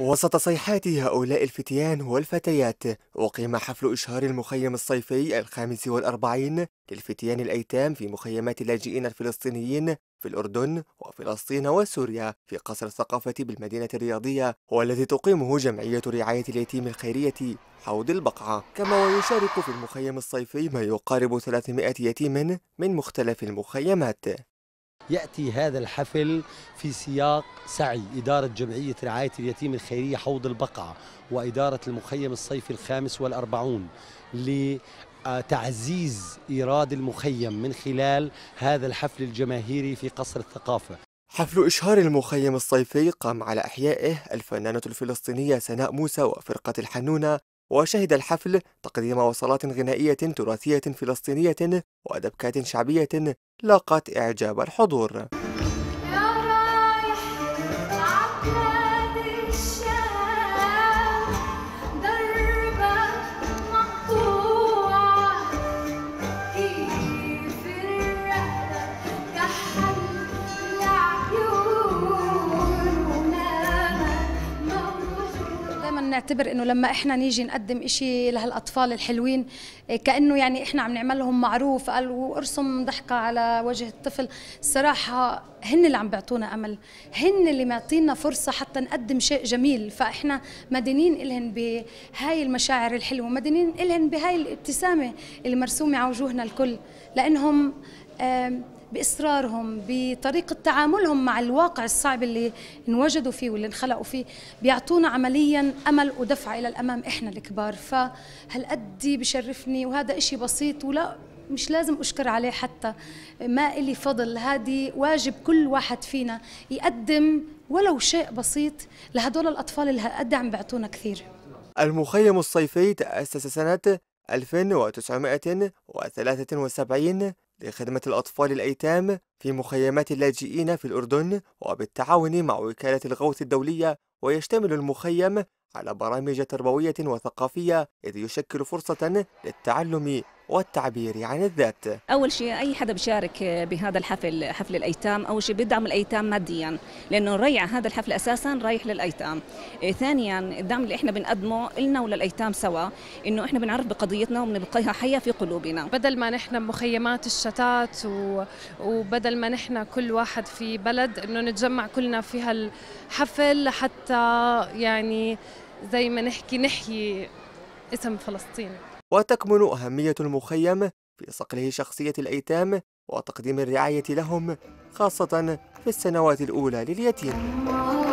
وسط صيحات هؤلاء الفتيان والفتيات أقيم حفل إشهار المخيم الصيفي الخامس والأربعين للفتيان الأيتام في مخيمات اللاجئين الفلسطينيين في الأردن وفلسطين وسوريا في قصر الثقافة بالمدينة الرياضية والذي تقيمه جمعية رعاية اليتيم الخيرية حوض البقعة كما ويشارك في المخيم الصيفي ما يقارب 300 يتيم من مختلف المخيمات يأتي هذا الحفل في سياق سعي إدارة جمعية رعاية اليتيم الخيرية حوض البقعة وإدارة المخيم الصيفي الخامس والأربعون لتعزيز إيراد المخيم من خلال هذا الحفل الجماهيري في قصر الثقافة حفل إشهار المخيم الصيفي قام على إحيائه الفنانة الفلسطينية سناء موسى وفرقة الحنونة وشهد الحفل تقديم وصلات غنائية تراثية فلسطينية ودبكات شعبية لاقت إعجاب الحضور نعتبر انه لما احنا نيجي نقدم إشي لهالاطفال الحلوين إيه، كانه يعني احنا عم نعمل لهم معروف قالوا ارسم ضحكه على وجه الطفل الصراحه هن اللي عم بيعطونا امل هن اللي معطينا فرصه حتى نقدم شيء جميل فاحنا مدينين لهم بهاي المشاعر الحلوه مدينين لهم بهاي الابتسامه اللي مرسومه على وجوهنا الكل لانهم إيه، باصرارهم بطريقه تعاملهم مع الواقع الصعب اللي انوجدوا فيه واللي انخلقوا فيه بيعطونا عمليا امل ودفعه الى الامام احنا الكبار فهالقد بشرفني وهذا إشي بسيط ولا مش لازم أشكر عليه حتى ما إلي فضل هذه واجب كل واحد فينا يقدم ولو شيء بسيط لهدول الأطفال اللي هالقد عم بيعطونا كثير المخيم الصيفي تأسس سنة 1973 لخدمة الأطفال الأيتام في مخيمات اللاجئين في الأردن وبالتعاون مع وكالة الغوث الدولية ويشتمل المخيم على برامج تربوية وثقافية إذ يشكل فرصة للتعلم والتعبير عن يعني الذات أول شيء أي حدا بشارك بهذا الحفل حفل الأيتام أول شيء بدعم الأيتام ماديا لأنه ريع هذا الحفل أساسا رايح للأيتام إيه، ثانيا الدعم اللي إحنا بنقدمه لنا وللأيتام سوا إنه إحنا بنعرف بقضيتنا وبنبقيها حية في قلوبنا بدل ما نحن مخيمات الشتات و... وبدل ما نحن كل واحد في بلد إنه نتجمع كلنا في هالحفل حتى يعني زي ما نحكي نحيي اسم فلسطين وتكمن أهمية المخيم في صقله شخصية الأيتام وتقديم الرعاية لهم خاصة في السنوات الأولى لليتيم